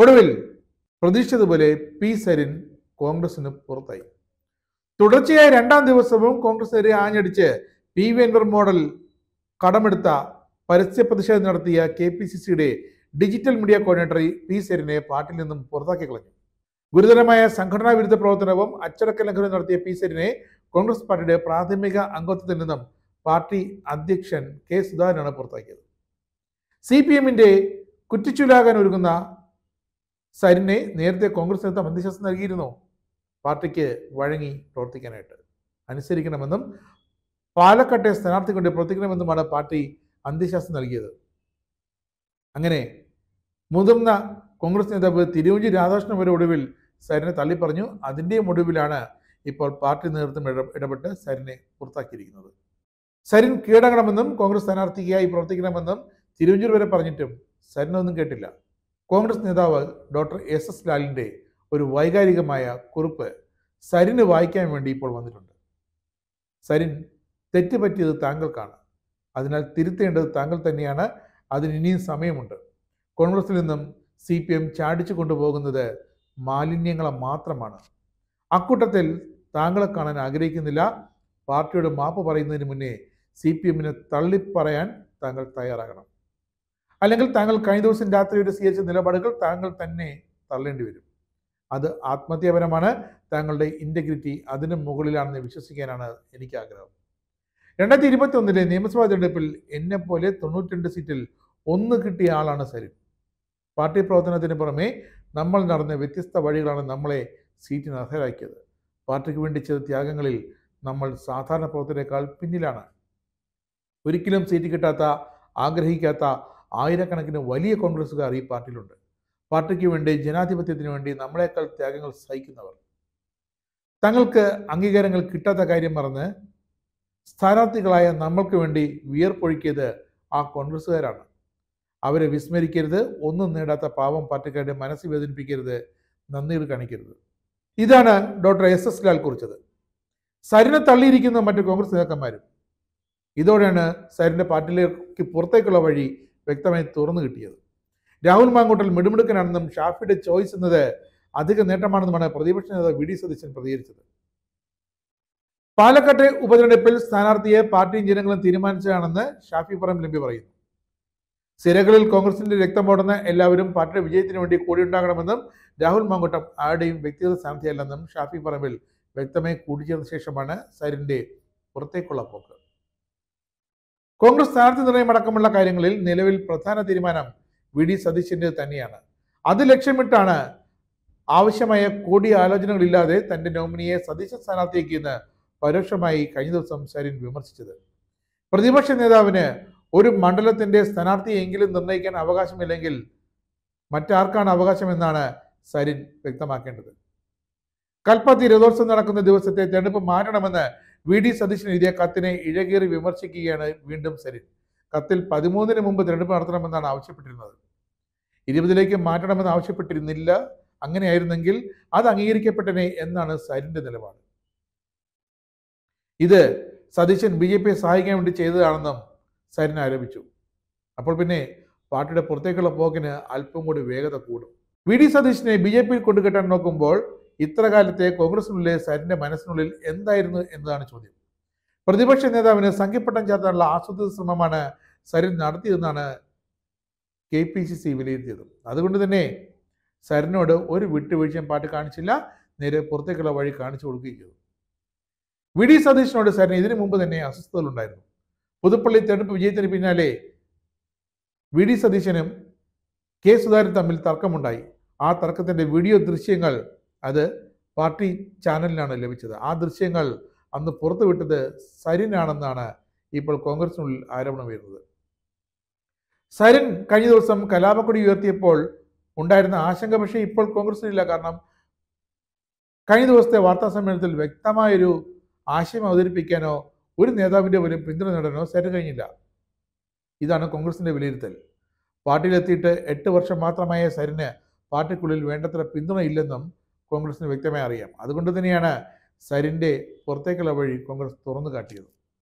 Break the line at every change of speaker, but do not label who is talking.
ഒടുവിൽ പ്രതീക്ഷിച്ചതുപോലെ പി സരിൻ കോൺഗ്രസിന് പുറത്തായി തുടർച്ചയായ രണ്ടാം ദിവസവും കോൺഗ്രസ്സുകാരെ ആഞ്ഞടിച്ച് പി വി എൻവർ മോഡൽ കടമെടുത്ത പരസ്യ പ്രതിഷേധം നടത്തിയ കെ പി സി സിയുടെ ഡിജിറ്റൽ മീഡിയ കോർഡിനേറ്ററി പി സരിനെ പാർട്ടിയിൽ നിന്നും പുറത്താക്കി കളഞ്ഞു ഗുരുതരമായ സംഘടനാ വിരുദ്ധ പ്രവർത്തനവും അച്ചടക്ക ലംഘനവും നടത്തിയ പി സരിനെ കോൺഗ്രസ് പാർട്ടിയുടെ പ്രാഥമിക അംഗത്വത്തിൽ നിന്നും പാർട്ടി അധ്യക്ഷൻ കെ സുധാകരനാണ് പുറത്താക്കിയത് സി പി എമ്മിന്റെ കുറ്റിച്ചുലാകാൻ ഒരുങ്ങുന്ന സരിനെ നേരത്തെ കോൺഗ്രസ് നേതാവ് മന്ത്രിശാസം നൽകിയിരുന്നു പാർട്ടിക്ക് വഴങ്ങി പ്രവർത്തിക്കാനായിട്ട് അനുസരിക്കണമെന്നും പാലക്കാട്ടെ സ്ഥാനാർത്ഥി കൊണ്ട് പ്രവർത്തിക്കണമെന്നുമാണ് പാർട്ടി അന്ത്യശാസം നൽകിയത് അങ്ങനെ മുതിർന്ന കോൺഗ്രസ് നേതാവ് തിരുവഞ്ചി രാധാകൃഷ്ണൻ വരെ ഒടുവിൽ സരിനെ തള്ളിപ്പറഞ്ഞു അതിൻ്റെ ഒടുവിലാണ് ഇപ്പോൾ പാർട്ടി നേതൃത്വം ഇടപെട്ട് സരിനെ പുറത്താക്കിയിരിക്കുന്നത് സരിൻ കീഴടങ്ങണമെന്നും കോൺഗ്രസ് സ്ഥാനാർത്ഥിയായി പ്രവർത്തിക്കണമെന്നും തിരുവഞ്ചൂർ വരെ പറഞ്ഞിട്ടും സരിനൊന്നും കേട്ടില്ല കോൺഗ്രസ് നേതാവ് ഡോക്ടർ എസ് എസ് ലാലിൻ്റെ ഒരു വൈകാരികമായ കുറിപ്പ് സരിന് വായിക്കാൻ വേണ്ടി ഇപ്പോൾ വന്നിട്ടുണ്ട് സരിൻ തെറ്റ് പറ്റിയത് താങ്കൾക്കാണ് അതിനാൽ തിരുത്തേണ്ടത് താങ്കൾ തന്നെയാണ് അതിന് ഇനിയും സമയമുണ്ട് കോൺഗ്രസിൽ നിന്നും സി പി എം ചാടിച്ചു കൊണ്ടുപോകുന്നത് മാലിന്യങ്ങളെ മാത്രമാണ് അക്കൂട്ടത്തിൽ താങ്കളെ കാണാൻ ആഗ്രഹിക്കുന്നില്ല പാർട്ടിയുടെ മാപ്പ് പറയുന്നതിന് മുന്നേ സി പി എമ്മിനെ തള്ളിപ്പറയാൻ താങ്കൾ തയ്യാറാകണം അല്ലെങ്കിൽ താങ്കൾ കഴിഞ്ഞ ദിവസം രാത്രി ഒരു സ്വീകരിച്ച നിലപാടുകൾ താങ്കൾ തന്നെ തള്ളേണ്ടി വരും അത് ആത്മഹത്യാപരമാണ് താങ്കളുടെ ഇൻറ്റഗ്രിറ്റി അതിന് മുകളിലാണെന്ന് വിശ്വസിക്കാനാണ് എനിക്ക് ആഗ്രഹം രണ്ടായിരത്തി ഇരുപത്തി ഒന്നിലെ നിയമസഭാ തെരഞ്ഞെടുപ്പിൽ എന്നെ പോലെ തൊണ്ണൂറ്റിരണ്ട് സീറ്റിൽ ഒന്ന് കിട്ടിയ ആളാണ് സരിൻ പാർട്ടി പ്രവർത്തനത്തിന് പുറമെ നമ്മൾ നടന്ന വ്യത്യസ്ത വഴികളാണ് നമ്മളെ സീറ്റിന് അർഹരാക്കിയത് പാർട്ടിക്ക് വേണ്ടി ചെയ്ത ത്യാഗങ്ങളിൽ നമ്മൾ സാധാരണ പ്രവർത്തനേക്കാൾ പിന്നിലാണ് ഒരിക്കലും സീറ്റ് കിട്ടാത്ത ആഗ്രഹിക്കാത്ത ആയിരക്കണക്കിന് വലിയ കോൺഗ്രസ്സുകാർ ഈ പാർട്ടിയിലുണ്ട് പാർട്ടിക്ക് വേണ്ടി ജനാധിപത്യത്തിന് വേണ്ടി നമ്മളെക്കാൾ ത്യാഗങ്ങൾ സഹിക്കുന്നവർ തങ്ങൾക്ക് അംഗീകാരങ്ങൾ കിട്ടാത്ത കാര്യം മറന്ന് സ്ഥാനാർത്ഥികളായ നമ്മൾക്ക് വേണ്ടി വിയർപ്പൊഴുക്കിയത് ആ കോൺഗ്രസ്സുകാരാണ് അവരെ വിസ്മരിക്കരുത് ഒന്നും നേടാത്ത പാവം പാർട്ടിക്കാരുടെ മനസ്സ് വേദനിപ്പിക്കരുത് നന്ദി കാണിക്കരുത് ഇതാണ് ഡോക്ടർ എസ് എസ് ലാൽ കുറിച്ചത് സരിനെ തള്ളിയിരിക്കുന്ന മറ്റു കോൺഗ്രസ് നേതാക്കന്മാരും ഇതോടെയാണ് സരിൻ്റെ പാർട്ടിയിലേക്ക് പുറത്തേക്കുള്ള വഴി വ്യക്തമായി തുറന്നു കിട്ടിയത് രാഹുൽ മാങ്കോട്ടൽ മിടുമിടുക്കനാണെന്നും ഷാഫിയുടെ ചോയ്സ് എന്നത് അധിക നേട്ടമാണെന്നുമാണ് പ്രതിപക്ഷ നേതാവ് വി ഡി സതീശൻ പ്രതികരിച്ചത് പാലക്കാട്ടെ ഉപതെരഞ്ഞെടുപ്പിൽ സ്ഥാനാർത്ഥിയെ പാർട്ടിയും ജനങ്ങളും തീരുമാനിച്ചതാണെന്ന് ഷാഫി പറം ലംബി പറയുന്നു സിരകളിൽ കോൺഗ്രസിന്റെ രക്തം ഓടുന്ന എല്ലാവരും പാർട്ടിയുടെ വിജയത്തിന് വേണ്ടി കൂടിയുണ്ടാകണമെന്നും രാഹുൽ മാങ്കോട്ടം ആരുടെയും വ്യക്തിഗത സ്ഥാനാർത്ഥിയല്ലെന്നും ഷാഫി പറമ്പിൽ വ്യക്തമായി കൂടിച്ചേർന്ന ശേഷമാണ് സരിന്റെ പുറത്തേക്കുള്ള പോക്ക് കോൺഗ്രസ് സ്ഥാനാർത്ഥി നിർണയമടക്കമുള്ള കാര്യങ്ങളിൽ നിലവിൽ പ്രധാന തീരുമാനം വി ഡി സതീശന്റെ തന്നെയാണ് അത് ലക്ഷ്യമിട്ടാണ് ആവശ്യമായ ആലോചനകളില്ലാതെ തന്റെ നോമിനിയെ സതീശ എന്ന് പരോക്ഷമായി കഴിഞ്ഞ ദിവസം സരിൻ വിമർശിച്ചത് പ്രതിപക്ഷ നേതാവിന് ഒരു മണ്ഡലത്തിന്റെ സ്ഥാനാർത്ഥിയെങ്കിലും നിർണ്ണയിക്കാൻ അവകാശമില്ലെങ്കിൽ മറ്റാർക്കാണ് അവകാശമെന്നാണ് സരിൻ വ്യക്തമാക്കേണ്ടത് കൽപ്പത്തി രഥോത്സവം നടക്കുന്ന ദിവസത്തെ തെരഞ്ഞെടുപ്പ് മാറ്റണമെന്ന് വി ഡി സതീശൻ എഴുതിയ കത്തിനെ ഇഴകേറി വിമർശിക്കുകയാണ് വീണ്ടും സരിൻ കത്തിൽ പതിമൂന്നിന് മുമ്പ് തിരഞ്ഞെടുപ്പ് നടത്തണമെന്നാണ് ആവശ്യപ്പെട്ടിരുന്നത് ഇരുപതിലേക്ക് മാറ്റണമെന്ന് ആവശ്യപ്പെട്ടിരുന്നില്ല അങ്ങനെയായിരുന്നെങ്കിൽ അത് അംഗീകരിക്കപ്പെട്ടനെ എന്നാണ് സരിന്റെ നിലപാട് ഇത് സതീശൻ ബി ജെ പിയെ സഹായിക്കാൻ വേണ്ടി ചെയ്തതാണെന്നും സരിൻ ആരോപിച്ചു അപ്പോൾ പിന്നെ പാർട്ടിയുടെ പുറത്തേക്കുള്ള പോക്കിന് അല്പം കൂടി വേഗത കൂടും വി ഡി സതീശിനെ ബി ജെ പിയിൽ കൊണ്ടുകെട്ടാൻ നോക്കുമ്പോൾ ഇത്ര കാലത്തെ കോൺഗ്രസിനുള്ളിലെ സരിന്റെ മനസ്സിനുള്ളിൽ എന്തായിരുന്നു എന്നതാണ് ചോദ്യം പ്രതിപക്ഷ നേതാവിന് സംഖ്യപ്പട്ടം ചേർത്താനുള്ള ആസൂത്രിത ശ്രമമാണ് സരിൻ നടത്തിയതെന്നാണ് കെ പി സി സി വിലയിരുത്തിയത് അതുകൊണ്ട് തന്നെ സരിനോട് ഒരു വിട്ടുവീഴ്ചയും പാട്ട് കാണിച്ചില്ല നേരെ പുറത്തേക്കുള്ള വഴി കാണിച്ചു കൊടുക്കുകയും ചെയ്തു വി ഡി സതീശനോട് സരിന് ഇതിനു മുമ്പ് തന്നെ അസ്വസ്ഥതകളുണ്ടായിരുന്നു പുതുപ്പള്ളി തെരഞ്ഞെടുപ്പ് വിജയത്തിന് പിന്നാലെ വി ഡി സതീശനും കെ സുധാകരൻ തമ്മിൽ തർക്കമുണ്ടായി ആ തർക്കത്തിന്റെ വീഡിയോ ദൃശ്യങ്ങൾ അത് പാർട്ടി ചാനലിനാണ് ലഭിച്ചത് ആ ദൃശ്യങ്ങൾ അന്ന് പുറത്തുവിട്ടത് സരിനാണെന്നാണ് ഇപ്പോൾ കോൺഗ്രസിനുള്ളിൽ ആരോപണം വരുന്നത് സരിൻ കഴിഞ്ഞ ദിവസം കലാപക്കൊടി ഉയർത്തിയപ്പോൾ ഉണ്ടായിരുന്ന ആശങ്ക പക്ഷേ ഇപ്പോൾ കോൺഗ്രസിനില്ല കാരണം കഴിഞ്ഞ ദിവസത്തെ വാർത്താ സമ്മേളനത്തിൽ വ്യക്തമായൊരു ആശയം അവതരിപ്പിക്കാനോ ഒരു നേതാവിൻ്റെ പോലും പിന്തുണ നേടാനോ സരിൻ കഴിഞ്ഞില്ല ഇതാണ് കോൺഗ്രസിൻ്റെ വിലയിരുത്തൽ പാർട്ടിയിലെത്തിയിട്ട് എട്ട് വർഷം മാത്രമായ സരിന് പാർട്ടിക്കുള്ളിൽ വേണ്ടത്ര പിന്തുണയില്ലെന്നും കോൺഗ്രസിന് വ്യക്തമായി അറിയാം അതുകൊണ്ട് തന്നെയാണ് സരിൻ്റെ പുറത്തേക്കുള്ള വഴി കോൺഗ്രസ് തുറന്നു കാട്ടിയത്